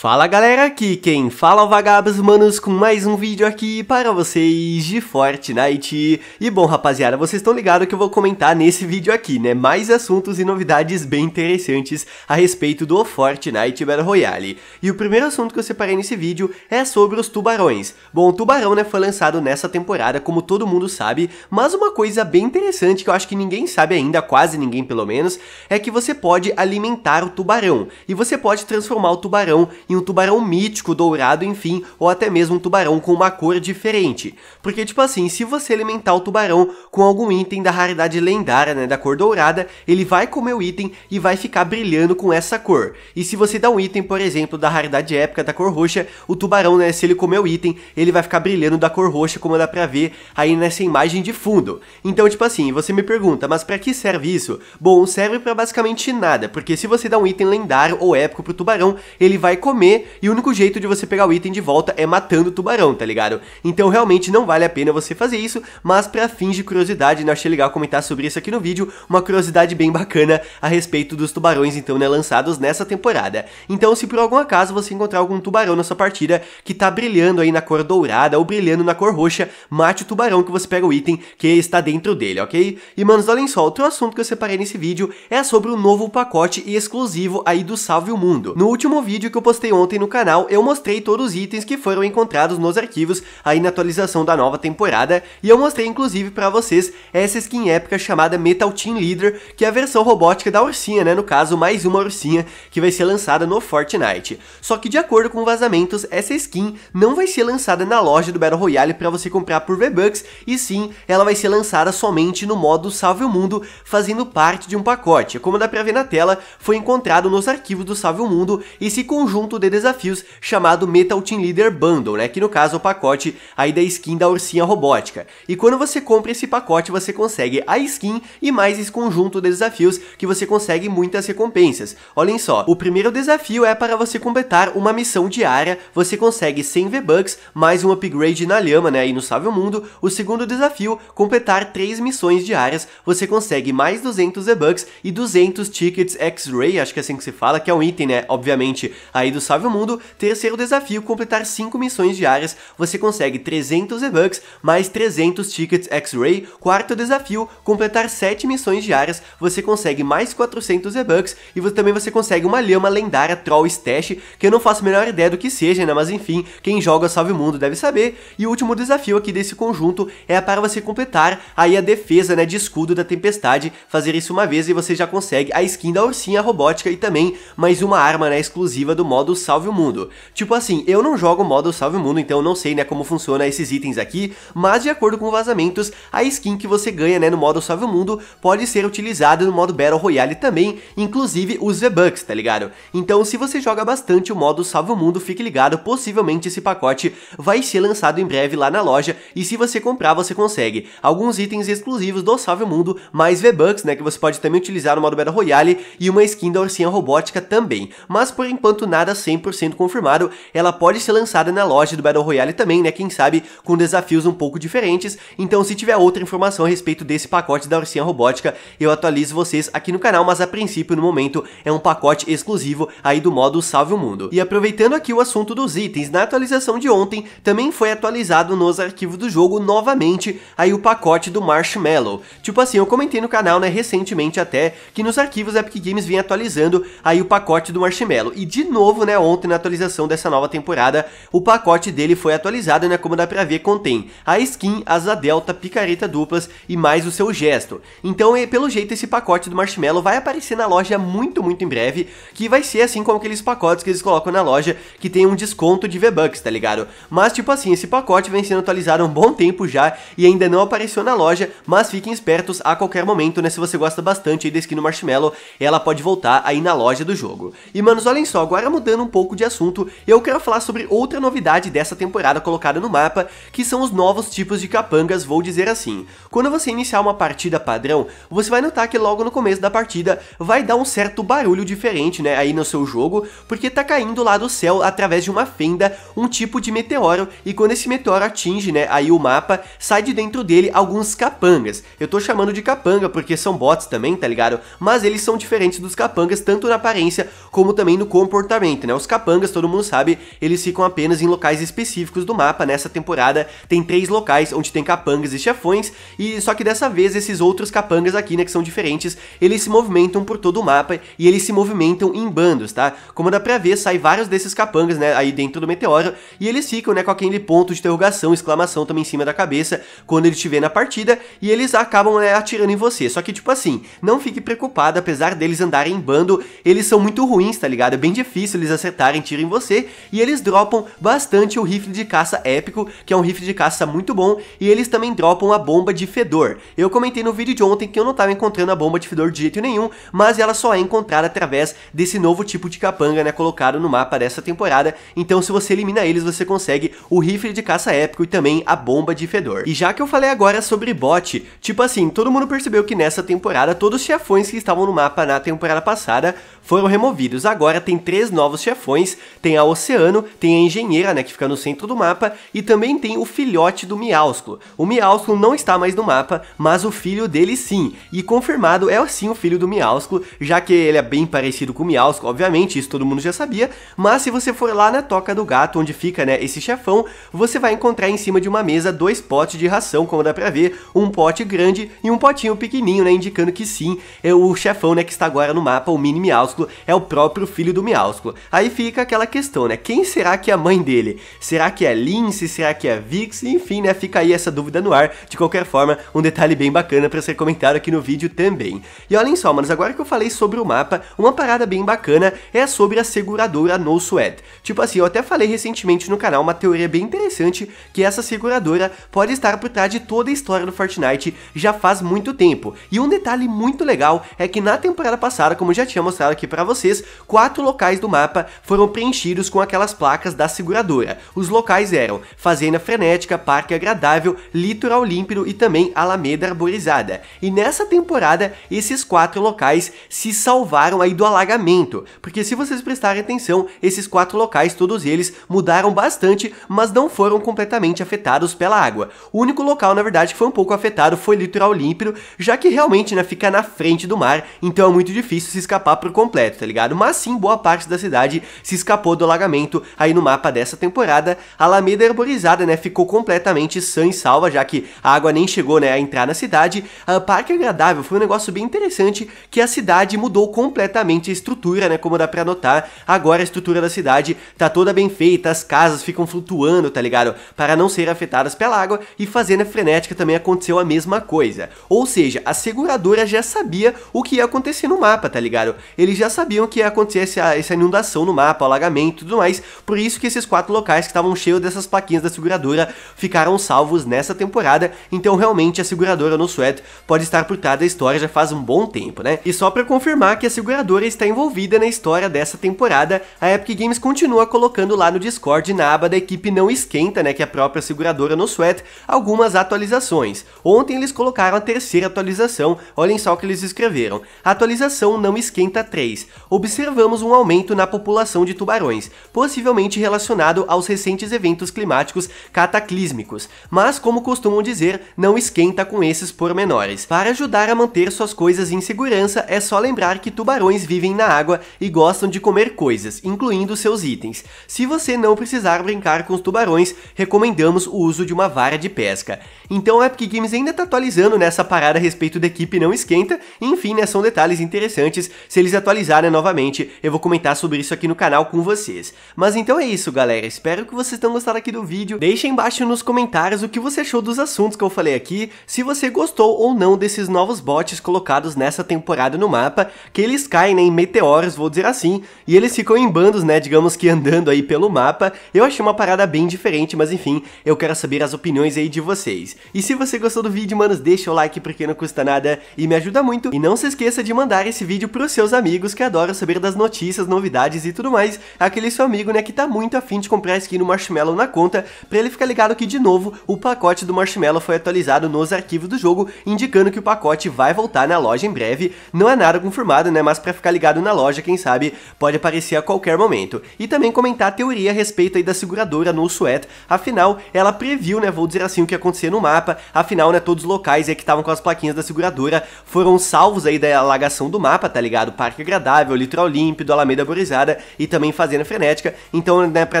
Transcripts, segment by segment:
Fala galera, aqui quem fala vagabundos é Vagabos Manos com mais um vídeo aqui para vocês de Fortnite. E bom rapaziada, vocês estão ligados que eu vou comentar nesse vídeo aqui, né, mais assuntos e novidades bem interessantes a respeito do Fortnite Battle Royale. E o primeiro assunto que eu separei nesse vídeo é sobre os tubarões. Bom, o tubarão né, foi lançado nessa temporada, como todo mundo sabe, mas uma coisa bem interessante que eu acho que ninguém sabe ainda, quase ninguém pelo menos, é que você pode alimentar o tubarão, e você pode transformar o tubarão em um tubarão mítico, dourado, enfim, ou até mesmo um tubarão com uma cor diferente. Porque, tipo assim, se você alimentar o tubarão com algum item da raridade lendária, né, da cor dourada, ele vai comer o item e vai ficar brilhando com essa cor. E se você dá um item, por exemplo, da raridade épica, da cor roxa, o tubarão, né, se ele comer o item, ele vai ficar brilhando da cor roxa, como dá pra ver aí nessa imagem de fundo. Então, tipo assim, você me pergunta, mas para que serve isso? Bom, serve para basicamente nada, porque se você dá um item lendário ou épico pro tubarão, ele vai comer comer, e o único jeito de você pegar o item de volta é matando o tubarão, tá ligado? Então realmente não vale a pena você fazer isso, mas pra fins de curiosidade, né, achei legal comentar sobre isso aqui no vídeo, uma curiosidade bem bacana a respeito dos tubarões, então, né, lançados nessa temporada. Então, se por algum acaso você encontrar algum tubarão na sua partida que tá brilhando aí na cor dourada ou brilhando na cor roxa, mate o tubarão que você pega o item que está dentro dele, ok? E, manos, olhem só, outro assunto que eu separei nesse vídeo é sobre o um novo pacote exclusivo aí do Salve o Mundo. No último vídeo que eu postei ontem no canal, eu mostrei todos os itens que foram encontrados nos arquivos aí na atualização da nova temporada, e eu mostrei inclusive para vocês essa skin épica chamada Metal Team Leader, que é a versão robótica da ursinha, né, no caso mais uma ursinha que vai ser lançada no Fortnite. Só que de acordo com vazamentos, essa skin não vai ser lançada na loja do Battle Royale para você comprar por V-Bucks, e sim, ela vai ser lançada somente no modo Salve o Mundo, fazendo parte de um pacote. Como dá pra ver na tela, foi encontrado nos arquivos do Salve o Mundo esse conjunto conjunto de desafios chamado Metal Team Leader Bundle, né? Que no caso é o pacote aí da skin da ursinha robótica. E quando você compra esse pacote, você consegue a skin e mais esse conjunto de desafios que você consegue muitas recompensas. Olhem só, o primeiro desafio é para você completar uma missão diária, você consegue 100 V-Bucks, mais um upgrade na lhama, né, aí no Sábio Mundo. O segundo desafio, completar 3 missões diárias, você consegue mais 200 V-Bucks e 200 tickets X-Ray, acho que é assim que se fala, que é um item, né, obviamente, aí do Salve o Mundo, terceiro desafio, completar 5 missões diárias, você consegue 300 E-Bucks mais 300 tickets X-Ray. Quarto desafio, completar 7 missões diárias, você consegue mais 400 E-Bucks e você, também você consegue uma lhama lendária Troll Stash, que eu não faço a menor ideia do que seja, né? Mas enfim, quem joga Salve o Mundo deve saber. E o último desafio aqui desse conjunto é para você completar aí a defesa, né, de escudo da tempestade, fazer isso uma vez e você já consegue a skin da ursinha robótica e também mais uma arma, né, exclusiva do modo Salve o Mundo. Tipo assim, eu não jogo o modo Salve o Mundo, então eu não sei, né, como funciona esses itens aqui, mas de acordo com vazamentos, a skin que você ganha, né, no modo Salve o Mundo pode ser utilizada no modo Battle Royale também, inclusive os V-Bucks, tá ligado? Então, se você joga bastante o modo Salve o Mundo, fique ligado, possivelmente esse pacote vai ser lançado em breve lá na loja, e se você comprar, você consegue alguns itens exclusivos do Salve o Mundo, mais V-Bucks, né, que você pode também utilizar no modo Battle Royale, e uma skin da Ursinha Robótica também. Mas, por enquanto, nada 100% confirmado, ela pode ser lançada na loja do Battle Royale também, né, quem sabe com desafios um pouco diferentes, então se tiver outra informação a respeito desse pacote da Ursinha Robótica, eu atualizo vocês aqui no canal, mas a princípio, no momento, é um pacote exclusivo aí do modo Salve o Mundo. E aproveitando aqui o assunto dos itens, na atualização de ontem, também foi atualizado nos arquivos do jogo, novamente, aí o pacote do Marshmallow. Tipo assim, eu comentei no canal, né, recentemente até, que nos arquivos Epic Games vem atualizando aí o pacote do Marshmallow, e de novo, né, né, ontem na atualização dessa nova temporada, o pacote dele foi atualizado, né, como dá pra ver, contém a skin, asa delta, picareta duplas e mais o seu gesto. Então, pelo jeito, esse pacote do Marshmallow vai aparecer na loja muito, muito em breve, que vai ser assim como aqueles pacotes que eles colocam na loja, que tem um desconto de V-Bucks, tá ligado? Mas, tipo assim, esse pacote vem sendo atualizado há um bom tempo já e ainda não apareceu na loja, mas fiquem espertos a qualquer momento, né, se você gosta bastante aí da skin do Marshmallow, ela pode voltar aí na loja do jogo. E, manos, olhem só, agora mudando mudando um pouco de assunto, eu quero falar sobre outra novidade dessa temporada colocada no mapa, que são os novos tipos de capangas, vou dizer assim. Quando você iniciar uma partida padrão, você vai notar que logo no começo da partida vai dar um certo barulho diferente, né, aí no seu jogo, porque tá caindo lá do céu, através de uma fenda, um tipo de meteoro, e quando esse meteoro atinge, né, aí o mapa, sai de dentro dele alguns capangas. Eu tô chamando de capanga porque são bots também, tá ligado? Mas eles são diferentes dos capangas, tanto na aparência como também no comportamento, né? né? Os capangas, todo mundo sabe, eles ficam apenas em locais específicos do mapa. Nessa temporada tem três locais onde tem capangas e chefões, e só que dessa vez esses outros capangas aqui, né, que são diferentes, eles se movimentam por todo o mapa e eles se movimentam em bandos, tá? Como dá pra ver, sai vários desses capangas, né, aí dentro do meteoro, e eles ficam, né, com aquele ponto de interrogação, exclamação também em cima da cabeça, quando ele estiver na partida, e eles acabam, né, atirando em você. Só que, tipo assim, não fique preocupado, apesar deles andarem em bando, eles são muito ruins, tá ligado? É bem difícil eles acertarem tiro em você, e eles dropam bastante o rifle de caça épico, que é um rifle de caça muito bom, e eles também dropam a bomba de fedor. Eu comentei no vídeo de ontem que eu não estava encontrando a bomba de fedor de jeito nenhum, mas ela só é encontrada através desse novo tipo de capanga, né, colocado no mapa dessa temporada, então se você elimina eles, você consegue o rifle de caça épico e também a bomba de fedor. E já que eu falei agora sobre bot, tipo assim, todo mundo percebeu que nessa temporada todos os chefões que estavam no mapa na temporada passada foram removidos, agora tem três novos chefões, tem a Oceano, tem a Engenheira, né, que fica no centro do mapa, e também tem o filhote do Miausclo. O Miausclo não está mais no mapa, mas o filho dele sim, e confirmado é sim o filho do Miausclo, já que ele é bem parecido com o Miausclo, obviamente, isso todo mundo já sabia, mas se você for lá na Toca do Gato, onde fica, né, esse chefão, você vai encontrar em cima de uma mesa dois potes de ração, como dá pra ver, um pote grande e um potinho pequenininho, né, indicando que sim, é o chefão, né, que está agora no mapa, o Mini Miausclo, é o próprio filho do Miausclo. A Aí fica aquela questão, né? Quem será que é a mãe dele? Será que é Lince? Será que é Vix? Enfim, né? Fica aí essa dúvida no ar. De qualquer forma, um detalhe bem bacana para ser comentado aqui no vídeo também. E olhem só, manos, agora que eu falei sobre o mapa, uma parada bem bacana é sobre a seguradora No Sweat. Tipo assim, eu até falei recentemente no canal uma teoria bem interessante que essa seguradora pode estar por trás de toda a história do Fortnite já faz muito tempo. E um detalhe muito legal é que na temporada passada, como já tinha mostrado aqui para vocês, quatro locais do mapa foram preenchidos com aquelas placas da seguradora. Os locais eram Fazenda Frenética, Parque Agradável, Litoral Límpido e também Alameda Arborizada. E nessa temporada, esses quatro locais se salvaram aí do alagamento, porque se vocês prestarem atenção, esses quatro locais, todos eles, mudaram bastante, mas não foram completamente afetados pela água. O único local, na verdade, que foi um pouco afetado foi Litoral Límpido, já que realmente né, fica na frente do mar, então é muito difícil se escapar por completo, tá ligado? Mas sim, boa parte da cidade cidade se escapou do alagamento aí no mapa dessa temporada. A Alameda arborizada, né, ficou completamente sã e salva, já que a água nem chegou, né, a entrar na cidade. A ah, Parque Agradável foi um negócio bem interessante que a cidade mudou completamente a estrutura, né, como dá pra notar. Agora a estrutura da cidade tá toda bem feita, as casas ficam flutuando, tá ligado? Para não ser afetadas pela água e Fazenda Frenética também aconteceu a mesma coisa. Ou seja, a seguradora já sabia o que ia acontecer no mapa, tá ligado? Eles já sabiam que ia acontecer essa, essa inundação alteração no mapa, alagamento e tudo mais. Por isso que esses quatro locais que estavam cheios dessas plaquinhas da seguradora ficaram salvos nessa temporada. Então realmente a seguradora no Sweat pode estar por trás da história já faz um bom tempo, né? E só para confirmar que a seguradora está envolvida na história dessa temporada, a Epic Games continua colocando lá no Discord na aba da equipe não esquenta, né, que é a própria seguradora no Sweat, algumas atualizações. Ontem eles colocaram a terceira atualização, olhem só o que eles escreveram. Atualização não esquenta 3. Observamos um aumento na população população de tubarões, possivelmente relacionado aos recentes eventos climáticos cataclísmicos, mas como costumam dizer, não esquenta com esses pormenores. Para ajudar a manter suas coisas em segurança, é só lembrar que tubarões vivem na água e gostam de comer coisas, incluindo seus itens. Se você não precisar brincar com os tubarões, recomendamos o uso de uma vara de pesca. Então a Epic Games ainda está atualizando nessa parada a respeito da equipe não esquenta, enfim, né, são detalhes interessantes, se eles atualizarem novamente, eu vou comentar sobre isso aqui aqui no canal com vocês. Mas então é isso, galera. Espero que vocês tenham gostado aqui do vídeo. Deixa embaixo nos comentários o que você achou dos assuntos que eu falei aqui, se você gostou ou não desses novos bots colocados nessa temporada no mapa, que eles caem né, em meteoros, vou dizer assim, e eles ficam em bandos, né, digamos que andando aí pelo mapa. Eu achei uma parada bem diferente, mas enfim, eu quero saber as opiniões aí de vocês. E se você gostou do vídeo, manos, deixa o like porque não custa nada e me ajuda muito. E não se esqueça de mandar esse vídeo pros seus amigos que adoram saber das notícias, novidades e e tudo mais, aquele seu amigo, né, que tá muito afim de comprar a skin do Marshmallow na conta, pra ele ficar ligado que, de novo, o pacote do Marshmallow foi atualizado nos arquivos do jogo, indicando que o pacote vai voltar na loja em breve. Não é nada confirmado, né, mas pra ficar ligado na loja, quem sabe, pode aparecer a qualquer momento. E também comentar a teoria a respeito aí da seguradora no Sweat, afinal, ela previu, né, vou dizer assim, o que acontecia no mapa, afinal, né, todos os locais aí que estavam com as plaquinhas da seguradora foram salvos aí da alagação do mapa, tá ligado? Parque Agradável, Litoral Límpido, Alameda Borizada, e também Fazenda Frenética. Então, né, para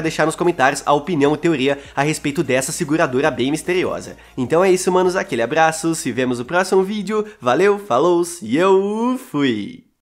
deixar nos comentários a opinião e teoria a respeito dessa seguradora bem misteriosa. Então é isso, manos. Aquele abraço. Se vemos no próximo vídeo. Valeu, falou e eu fui!